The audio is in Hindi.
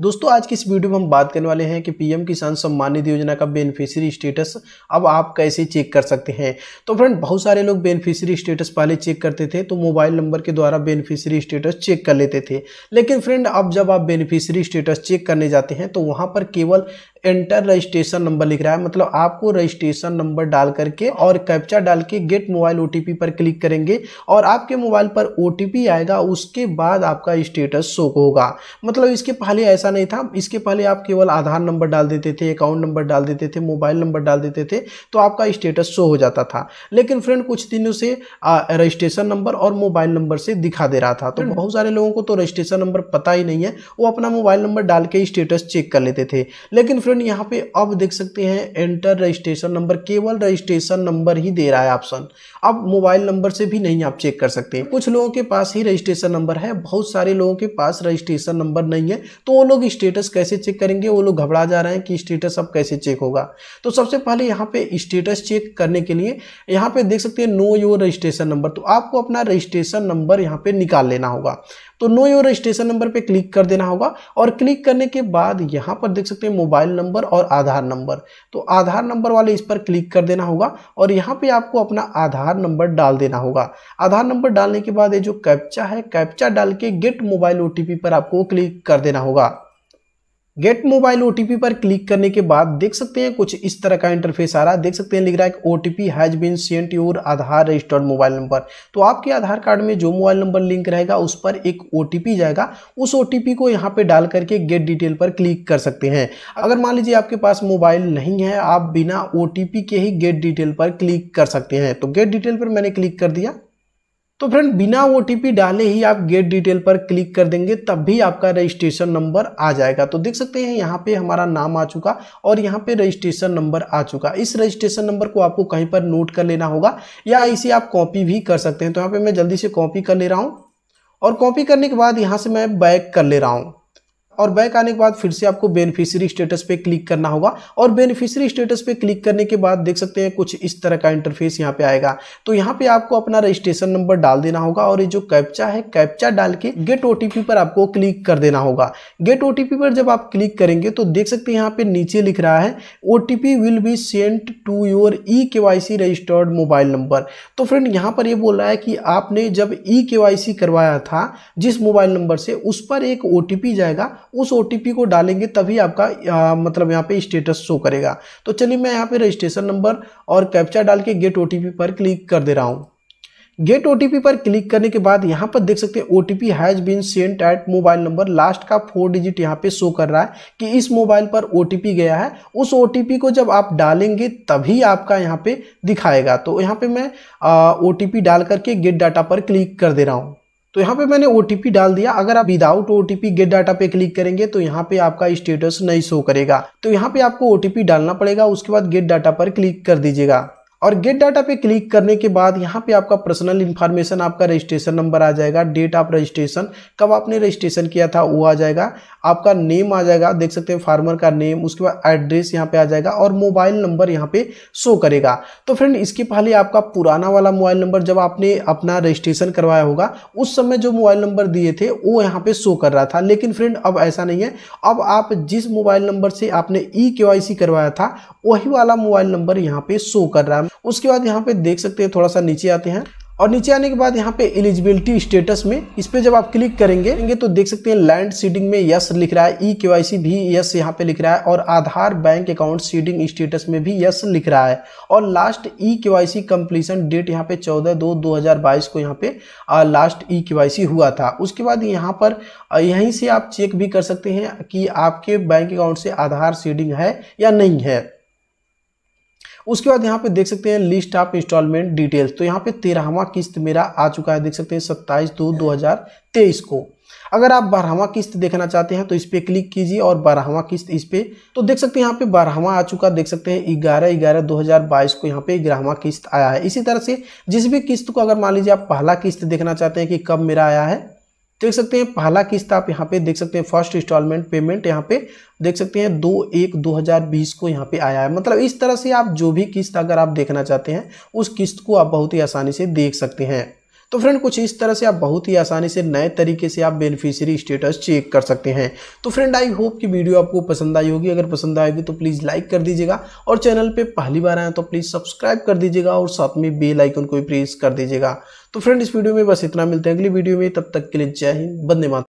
दोस्तों आज की इस वीडियो में हम बात करने वाले हैं कि पीएम किसान सम्मान निधि योजना का बेनिफिशियरी स्टेटस अब आप कैसे चेक कर सकते हैं तो फ्रेंड बहुत सारे लोग बेनिफिशियरी स्टेटस पहले चेक करते थे तो मोबाइल नंबर के द्वारा बेनिफिशियरी स्टेटस चेक कर लेते थे लेकिन फ्रेंड अब जब आप बेनिफिशियरी स्टेटस चेक करने जाते हैं तो वहाँ पर केवल एंटर रजिस्ट्रेशन नंबर लिख रहा है मतलब आपको रजिस्ट्रेशन नंबर डाल करके और कैप्चा डाल के गेट मोबाइल ओ पर क्लिक करेंगे और आपके मोबाइल पर ओ आएगा उसके बाद आपका स्टेटस शो होगा मतलब इसके पहले ऐसा नहीं था इसके पहले आप केवल आधार नंबर डाल देते थे अकाउंट नंबर डाल देते थे मोबाइल नंबर डाल देते थे तो आपका स्टेटस शो हो जाता था लेकिन फ्रेंड कुछ दिनों से रजिस्ट्रेशन नंबर और मोबाइल नंबर से दिखा दे रहा था तो बहुत सारे लोगों को तो रजिस्ट्रेशन नंबर पता ही नहीं है वो अपना मोबाइल नंबर डाल के स्टेटस चेक कर लेते थे लेकिन फ्रेंड यहाँ पे अब देख सकते हैं एंटर रजिस्ट्रेशन नंबर केवल रजिस्ट्रेशन नंबर ही दे रहा है ऑप्शन अब मोबाइल नंबर से भी नहीं आप चेक कर सकते हैं कुछ लोगों के पास ही रजिस्ट्रेशन नंबर है बहुत सारे लोगों के पास रजिस्ट्रेशन नंबर नहीं है तो वो लोग स्टेटस कैसे चेक करेंगे वो लोग घबरा जा रहे हैं कि स्टेटस अब कैसे चेक होगा तो सबसे पहले यहाँ पे स्टेटस चेक करने के लिए यहाँ पे देख सकते हैं नो योर रजिस्ट्रेशन नंबर तो आपको अपना रजिस्ट्रेशन नंबर यहाँ पे निकाल लेना होगा तो नो योर रजिस्ट्रेशन नंबर पे क्लिक कर देना होगा और क्लिक करने के बाद यहाँ पर देख सकते हैं मोबाइल नंबर और आधार नंबर तो आधार नंबर वाले इस पर क्लिक कर देना होगा और यहाँ पे आपको अपना आधार नंबर डाल देना होगा आधार नंबर डालने के बाद ये जो कैप्चा है कैप्चा डाल के गेट मोबाइल ओ पर आपको क्लिक कर देना होगा गेट मोबाइल ओ पर क्लिक करने के बाद देख सकते हैं कुछ इस तरह का इंटरफेस आ रहा है देख सकते हैं लिख रहा है O T P has been sent your Aadhaar registered mobile number तो आपके आधार कार्ड में जो मोबाइल नंबर लिंक रहेगा उस पर एक ओ जाएगा उस ओ को यहाँ पे डाल करके गेट डिटेल पर क्लिक कर सकते हैं अगर मान लीजिए आपके पास मोबाइल नहीं है आप बिना ओ के ही गेट डिटेल पर क्लिक कर सकते हैं तो गेट डिटेल पर मैंने क्लिक कर दिया तो फ्रेंड बिना ओ डाले ही आप गेट डिटेल पर क्लिक कर देंगे तब भी आपका रजिस्ट्रेशन नंबर आ जाएगा तो देख सकते हैं यहाँ पे हमारा नाम आ चुका और यहाँ पे रजिस्ट्रेशन नंबर आ चुका इस रजिस्ट्रेशन नंबर को आपको कहीं पर नोट कर लेना होगा या इसे आप कॉपी भी कर सकते हैं तो यहाँ पे मैं जल्दी से कॉपी कर ले रहा हूँ और कॉपी करने के बाद यहाँ से मैं बैक कर ले रहा हूँ और बैक आने के बाद फिर से आपको बेनिफिशियरी स्टेटस पे क्लिक करना होगा और बेनिफिशियरी स्टेटस पे क्लिक करने के बाद देख सकते हैं कुछ इस तरह का इंटरफेस यहाँ पे आएगा तो यहाँ पे आपको अपना रजिस्ट्रेशन नंबर डाल देना होगा और ये जो कैप्चा है कैप्चा डाल के गेट ओ पर आपको क्लिक कर देना होगा गेट ओ पर जब आप क्लिक करेंगे तो देख सकते हैं यहाँ पे नीचे लिख रहा है O will be sent to your ई के रजिस्टर्ड मोबाइल नंबर तो फ्रेंड यहाँ पर ये बोल रहा है कि आपने जब ई केवाईसी करवाया था जिस मोबाइल नंबर से उस पर एक ओ जाएगा उस ओ को डालेंगे तभी आपका आ, मतलब यहाँ पे स्टेटस शो करेगा तो चलिए मैं यहाँ पे रजिस्ट्रेशन नंबर और कैप्चा डाल के गेट ओ पर क्लिक कर दे रहा हूँ गेट ओ पर क्लिक करने के बाद यहाँ पर देख सकते हैं O T P has been sent at mobile number last का फोर डिजिट यहाँ पे शो कर रहा है कि इस मोबाइल पर ओ गया है उस ओ को जब आप डालेंगे तभी आपका यहाँ पे दिखाएगा तो यहाँ पे मैं ओ टी डाल करके गेट डाटा पर क्लिक कर दे रहा हूँ तो यहाँ पे मैंने ओ डाल दिया अगर आप विदाउट ओ गेट डाटा पे क्लिक करेंगे तो यहाँ पे आपका स्टेटस नहीं शो करेगा तो यहाँ पे आपको ओ डालना पड़ेगा उसके बाद गेट डाटा पर क्लिक कर दीजिएगा और गेट डाटा पे क्लिक करने के बाद यहाँ पे आपका पर्सनल इन्फॉर्मेशन आपका रजिस्ट्रेशन नंबर आ जाएगा डेट ऑफ रजिस्ट्रेशन कब आपने रजिस्ट्रेशन किया था वो आ जाएगा आपका नेम आ जाएगा देख सकते हैं फार्मर का नेम उसके बाद एड्रेस यहाँ पे आ जाएगा और मोबाइल नंबर यहाँ पे शो करेगा तो फ्रेंड इसके पहले आपका पुराना वाला मोबाइल नंबर जब आपने अपना रजिस्ट्रेशन करवाया होगा उस समय जो मोबाइल नंबर दिए थे वो यहाँ पे शो कर रहा था लेकिन फ्रेंड अब ऐसा नहीं है अब आप जिस मोबाइल नंबर से आपने ई के करवाया था वही वाला मोबाइल नंबर यहाँ पे शो कर रहा है उसके बाद यहाँ पे देख सकते हैं थोड़ा सा नीचे आते हैं और नीचे आने के बाद यहाँ पे एलिजिबिलिटी स्टेटस में इस पर जब आप क्लिक करेंगे तो देख सकते हैं लैंड सीडिंग में यस लिख रहा है ई e के भी यस यहाँ पे लिख रहा है और Aadhaar bank account seeding status में भी यस लिख रहा है और लास्ट ई के कंप्लीसन डेट यहाँ पे 14 दो 2022 को यहाँ पे आ, लास्ट ई के हुआ था उसके बाद यहाँ पर यहीं से आप चेक भी कर सकते हैं कि आपके बैंक अकाउंट से आधार सीडिंग है या नहीं है उसके बाद यहाँ पे देख सकते हैं लिस्ट ऑफ इंस्टॉलमेंट डिटेल्स तो यहाँ पे तेरहवा किस्त मेरा आ चुका है देख सकते हैं सत्ताईस दो दो हज़ार तेईस को अगर आप बारहवा किस्त देखना चाहते हैं तो इस पर क्लिक कीजिए और बारहवा किस्त इस पर तो देख सकते हैं यहाँ पे बारहवा आ चुका देख सकते हैं ग्यारह ग्यारह दो हज़ार बाईस को यहाँ पे ग्यारहवा किस्त आया है इसी तरह से जिस भी किस्त को अगर मान लीजिए आप पहला किस्त देखना चाहते हैं कि कब मेरा आया है देख सकते हैं पहला किस्त आप यहाँ पे देख सकते हैं फर्स्ट इंस्टॉलमेंट पेमेंट यहाँ पे देख सकते हैं दो एक 2020 को यहाँ पे आया है मतलब इस तरह से आप जो भी किस्त अगर आप देखना चाहते हैं उस किस्त को आप बहुत ही आसानी से देख सकते हैं तो फ्रेंड कुछ इस तरह से आप बहुत ही आसानी से नए तरीके से आप बेनिफिशियरी स्टेटस चेक कर सकते हैं तो फ्रेंड आई होप कि वीडियो आपको पसंद आई होगी अगर पसंद आएगी तो प्लीज़ लाइक कर दीजिएगा और चैनल पर पहली बार आए तो प्लीज़ सब्सक्राइब कर दीजिएगा और साथ में बेल आइकन को भी प्रेस कर दीजिएगा तो फ्रेंड इस वीडियो में बस इतना मिलते हैं अगली वीडियो में तब तक के लिए जय हिंद बंदे माता